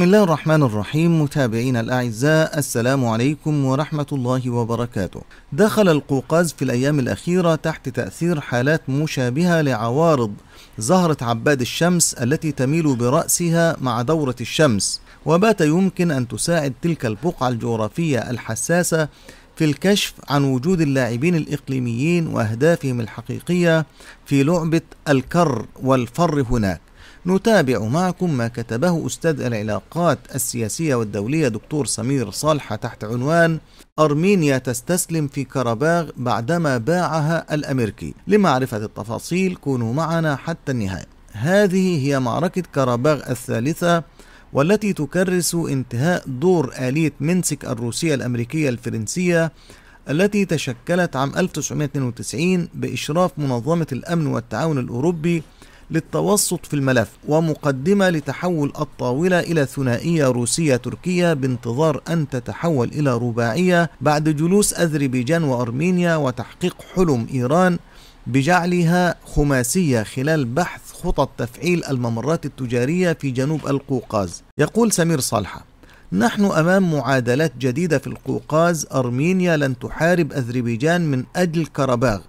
بسم الله الرحمن الرحيم متابعينا الأعزاء السلام عليكم ورحمة الله وبركاته دخل القوقاز في الأيام الأخيرة تحت تأثير حالات مشابهة لعوارض زهرة عباد الشمس التي تميل برأسها مع دورة الشمس وبات يمكن أن تساعد تلك البقعة الجغرافية الحساسة في الكشف عن وجود اللاعبين الإقليميين وأهدافهم الحقيقية في لعبة الكر والفر هناك نتابع معكم ما كتبه أستاذ العلاقات السياسية والدولية دكتور سمير صالحة تحت عنوان أرمينيا تستسلم في كرباغ بعدما باعها الأمريكي لمعرفة التفاصيل كونوا معنا حتى النهاية هذه هي معركة كرباغ الثالثة والتي تكرس انتهاء دور آلية منسك الروسية الأمريكية الفرنسية التي تشكلت عام 1992 بإشراف منظمة الأمن والتعاون الأوروبي للتوسط في الملف ومقدمة لتحول الطاولة إلى ثنائية روسية تركية بانتظار أن تتحول إلى رباعية بعد جلوس أذربيجان وأرمينيا وتحقيق حلم إيران بجعلها خماسية خلال بحث خطط تفعيل الممرات التجارية في جنوب القوقاز يقول سمير صالحة نحن أمام معادلات جديدة في القوقاز أرمينيا لن تحارب أذربيجان من أجل كرباغ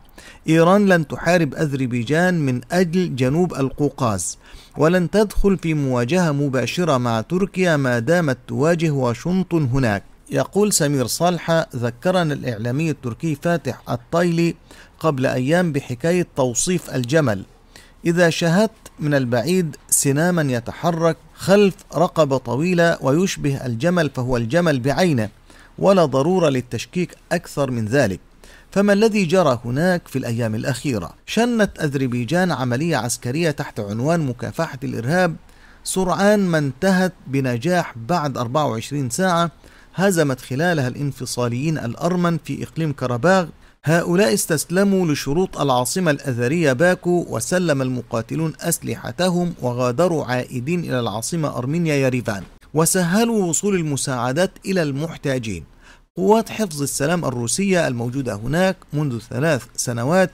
إيران لن تحارب أذربيجان من أجل جنوب القوقاز ولن تدخل في مواجهة مباشرة مع تركيا ما دامت تواجه واشنطن هناك يقول سمير صالحة ذكرنا الإعلامي التركي فاتح الطيلي قبل أيام بحكاية توصيف الجمل إذا شاهدت من البعيد سناما يتحرك خلف رقبة طويلة ويشبه الجمل فهو الجمل بعينه ولا ضرورة للتشكيك أكثر من ذلك فما الذي جرى هناك في الأيام الأخيرة؟ شنت أذربيجان عملية عسكرية تحت عنوان مكافحة الإرهاب سرعان ما انتهت بنجاح بعد 24 ساعة هزمت خلالها الانفصاليين الأرمن في إقليم كرباغ هؤلاء استسلموا لشروط العاصمة الأذرية باكو وسلم المقاتلون أسلحتهم وغادروا عائدين إلى العاصمة أرمينيا يريفان وسهلوا وصول المساعدات إلى المحتاجين قوات حفظ السلام الروسية الموجودة هناك منذ ثلاث سنوات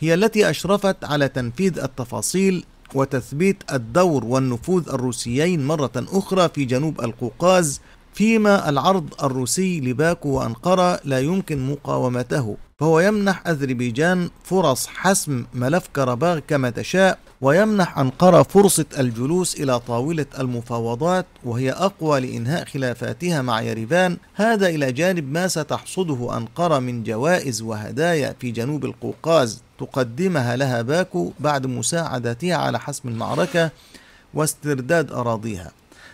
هي التي أشرفت على تنفيذ التفاصيل وتثبيت الدور والنفوذ الروسيين مرة أخرى في جنوب القوقاز فيما العرض الروسي لباكو وأنقرة لا يمكن مقاومته فهو يمنح أذربيجان فرص حسم ملف كرباغ كما تشاء ويمنح أنقرة فرصة الجلوس إلى طاولة المفاوضات وهي أقوى لإنهاء خلافاتها مع يريفان هذا إلى جانب ما ستحصده أنقرة من جوائز وهدايا في جنوب القوقاز تقدمها لها باكو بعد مساعدتها على حسم المعركة واسترداد أراضيها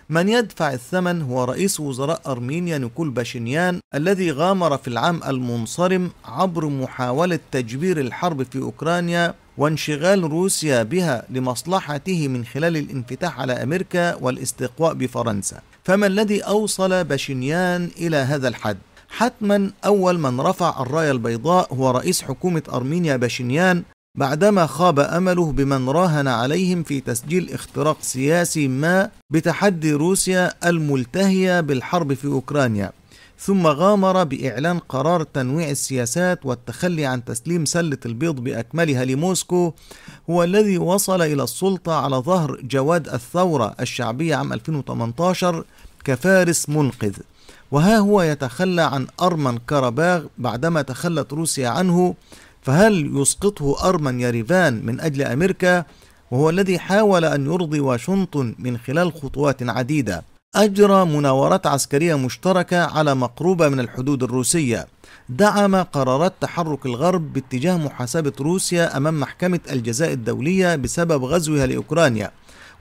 من يدفع الثمن هو رئيس وزراء أرمينيا نيكول باشينيان الذي غامر في العام المنصرم عبر محاولة تجبير الحرب في أوكرانيا وانشغال روسيا بها لمصلحته من خلال الانفتاح على أمريكا والاستقواء بفرنسا فما الذي أوصل باشينيان إلى هذا الحد؟ حتما أول من رفع الراية البيضاء هو رئيس حكومة أرمينيا باشينيان بعدما خاب أمله بمن راهن عليهم في تسجيل اختراق سياسي ما بتحدي روسيا الملتهية بالحرب في أوكرانيا ثم غامر بإعلان قرار تنويع السياسات والتخلي عن تسليم سلة البيض بأكملها لموسكو هو الذي وصل إلى السلطة على ظهر جواد الثورة الشعبية عام 2018 كفارس منقذ وها هو يتخلى عن أرمن كرباغ بعدما تخلت روسيا عنه فهل يسقطه أرمن ياريفان من أجل أمريكا وهو الذي حاول أن يرضي واشنطن من خلال خطوات عديدة أجرى مناورات عسكرية مشتركة على مقربة من الحدود الروسية دعم قرارات تحرك الغرب باتجاه محاسبة روسيا أمام محكمة الجزاء الدولية بسبب غزوها لأوكرانيا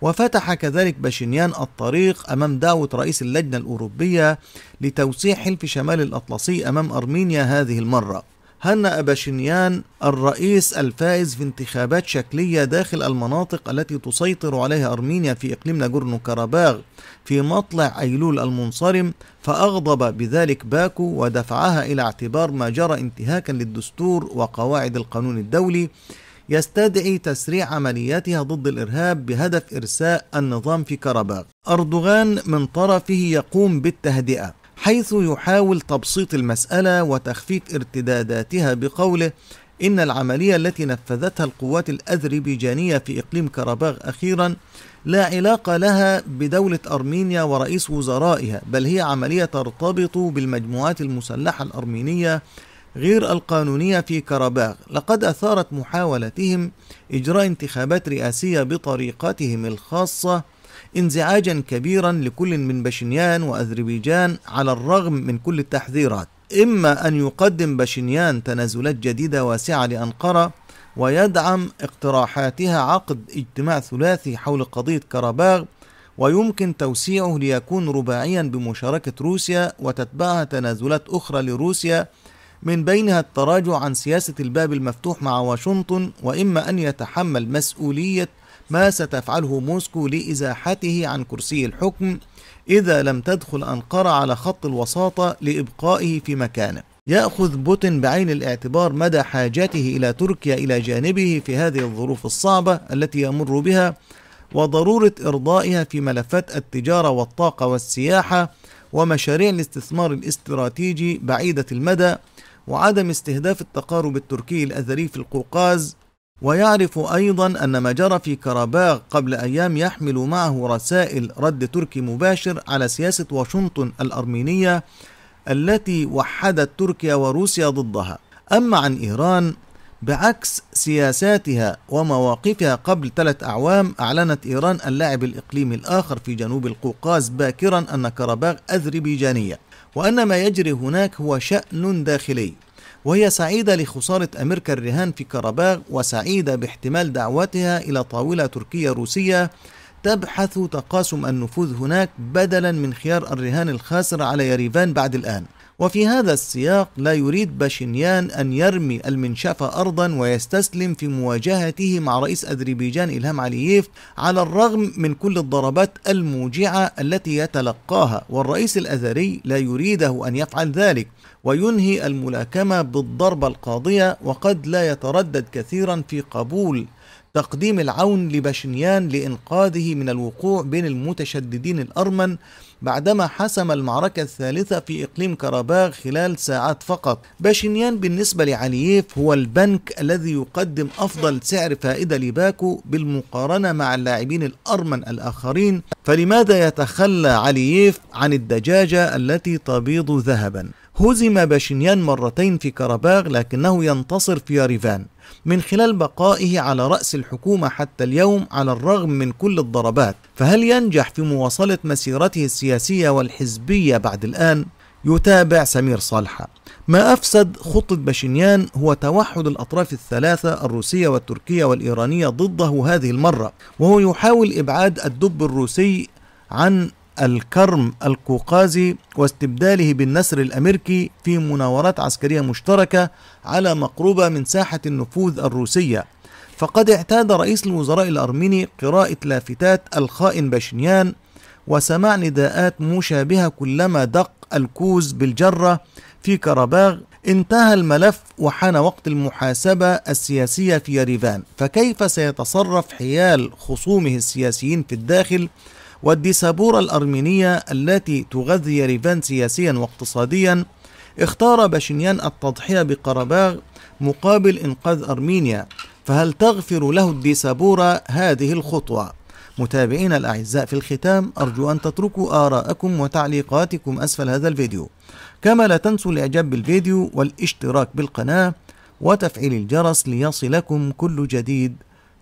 وفتح كذلك باشينيان الطريق أمام دعوة رئيس اللجنة الأوروبية لتوسيع حلف شمال الأطلسي أمام أرمينيا هذه المرة هنأ باشنيان الرئيس الفائز في انتخابات شكلية داخل المناطق التي تسيطر عليها أرمينيا في إقليم ناغورنو كاراباغ في مطلع أيلول المنصرم فأغضب بذلك باكو ودفعها إلى اعتبار ما جرى انتهاكا للدستور وقواعد القانون الدولي يستدعي تسريع عملياتها ضد الإرهاب بهدف إرساء النظام في كاراباغ أردوغان من طرفه يقوم بالتهدئة حيث يحاول تبسيط المسألة وتخفيف ارتداداتها بقوله إن العملية التي نفذتها القوات الأذربيجانية في إقليم كرباغ أخيرا لا علاقة لها بدولة أرمينيا ورئيس وزرائها بل هي عملية ترتبط بالمجموعات المسلحة الأرمينية غير القانونية في كرباغ لقد أثارت محاولتهم إجراء انتخابات رئاسية بطريقتهم الخاصة انزعاجا كبيرا لكل من بشنيان وأذربيجان على الرغم من كل التحذيرات إما أن يقدم بشنيان تنازلات جديدة واسعة لأنقرة ويدعم اقتراحاتها عقد اجتماع ثلاثي حول قضية كرباغ ويمكن توسيعه ليكون رباعيا بمشاركة روسيا وتتبعها تنازلات أخرى لروسيا من بينها التراجع عن سياسة الباب المفتوح مع واشنطن وإما أن يتحمل مسؤولية ما ستفعله موسكو لإزاحته عن كرسي الحكم إذا لم تدخل أنقرة على خط الوساطة لإبقائه في مكانه يأخذ بوتين بعين الاعتبار مدى حاجته إلى تركيا إلى جانبه في هذه الظروف الصعبة التي يمر بها وضرورة إرضائها في ملفات التجارة والطاقة والسياحة ومشاريع الاستثمار الاستراتيجي بعيدة المدى وعدم استهداف التقارب التركي الأثري في القوقاز ويعرف أيضا أن ما جرى في كرباغ قبل أيام يحمل معه رسائل رد تركي مباشر على سياسة واشنطن الأرمينية التي وحدت تركيا وروسيا ضدها أما عن إيران بعكس سياساتها ومواقفها قبل ثلاث أعوام أعلنت إيران اللاعب الإقليمي الآخر في جنوب القوقاز باكرا أن كرباغ أذربيجانية وأن ما يجري هناك هو شأن داخلي وهي سعيدة لخسارة أمريكا الرهان في كرباغ وسعيدة باحتمال دعوتها إلى طاولة تركية روسية تبحث تقاسم النفوذ هناك بدلا من خيار الرهان الخاسر على يريفان بعد الآن وفي هذا السياق لا يريد باشنيان أن يرمي المنشفة أرضا ويستسلم في مواجهته مع رئيس أذربيجان إلهام علييف على الرغم من كل الضربات الموجعة التي يتلقاها والرئيس الأذري لا يريده أن يفعل ذلك وينهي الملاكمة بالضربة القاضية وقد لا يتردد كثيرا في قبول تقديم العون لباشنيان لإنقاذه من الوقوع بين المتشددين الأرمن بعدما حسم المعركة الثالثة في إقليم كرباغ خلال ساعات فقط باشنيان بالنسبة لعلييف هو البنك الذي يقدم أفضل سعر فائدة لباكو بالمقارنة مع اللاعبين الأرمن الآخرين فلماذا يتخلى علييف عن الدجاجة التي تبيض ذهبا هزم باشنيان مرتين في كرباغ لكنه ينتصر في ياريفان من خلال بقائه على رأس الحكومة حتى اليوم على الرغم من كل الضربات فهل ينجح في مواصلة مسيرته السياسية والحزبية بعد الآن؟ يتابع سمير صالحة ما أفسد خطة باشنيان هو توحد الأطراف الثلاثة الروسية والتركية والإيرانية ضده هذه المرة وهو يحاول إبعاد الدب الروسي عن الكرم القوقازي واستبداله بالنسر الأمريكي في مناورات عسكرية مشتركة على مقربة من ساحة النفوذ الروسية فقد اعتاد رئيس الوزراء الأرميني قراءة لافتات الخائن باشنيان وسماع نداءات مشابهة كلما دق الكوز بالجرة في كرباغ انتهى الملف وحان وقت المحاسبة السياسية في يريفان فكيف سيتصرف حيال خصومه السياسيين في الداخل والديسابورة الأرمينية التي تغذي ريفان سياسيا واقتصاديا اختار باشنيان التضحية بقرباغ مقابل إنقاذ أرمينيا فهل تغفر له الديسابورة هذه الخطوة؟ متابعينا الأعزاء في الختام أرجو أن تتركوا آراءكم وتعليقاتكم أسفل هذا الفيديو كما لا تنسوا الإعجاب بالفيديو والاشتراك بالقناة وتفعيل الجرس ليصلكم كل جديد